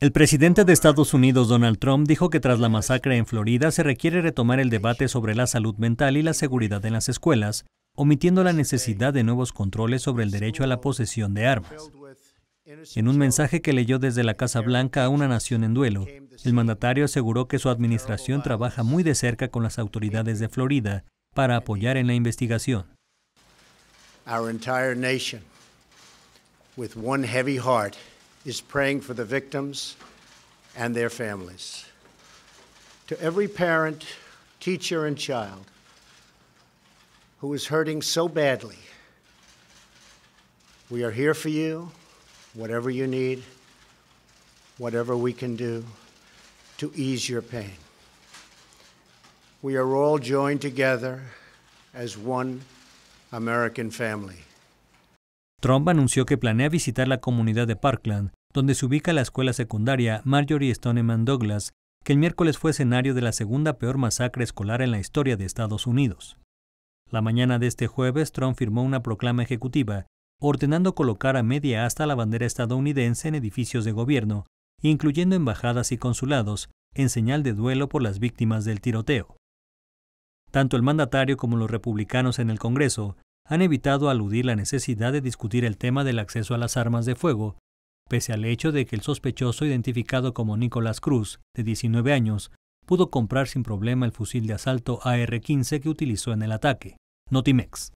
El presidente de Estados Unidos, Donald Trump, dijo que tras la masacre en Florida se requiere retomar el debate sobre la salud mental y la seguridad en las escuelas, omitiendo la necesidad de nuevos controles sobre el derecho a la posesión de armas. En un mensaje que leyó desde la Casa Blanca a una nación en duelo, el mandatario aseguró que su administración trabaja muy de cerca con las autoridades de Florida para apoyar en la investigación. Our entire nation, with one heavy heart, is praying for the victims and their families. To every parent, teacher, and child who is hurting so badly, we are here for you, whatever you need, whatever we can do to ease your pain. We are all joined together as one American family. Trump anunció que planea visitar la comunidad de Parkland donde se ubica la escuela secundaria Marjorie Stoneman Douglas, que el miércoles fue escenario de la segunda peor masacre escolar en la historia de Estados Unidos. La mañana de este jueves, Trump firmó una proclama ejecutiva ordenando colocar a media hasta la bandera estadounidense en edificios de gobierno, incluyendo embajadas y consulados, en señal de duelo por las víctimas del tiroteo. Tanto el mandatario como los republicanos en el Congreso han evitado aludir la necesidad de discutir el tema del acceso a las armas de fuego, pese al hecho de que el sospechoso identificado como Nicolás Cruz, de 19 años, pudo comprar sin problema el fusil de asalto AR-15 que utilizó en el ataque. Notimex.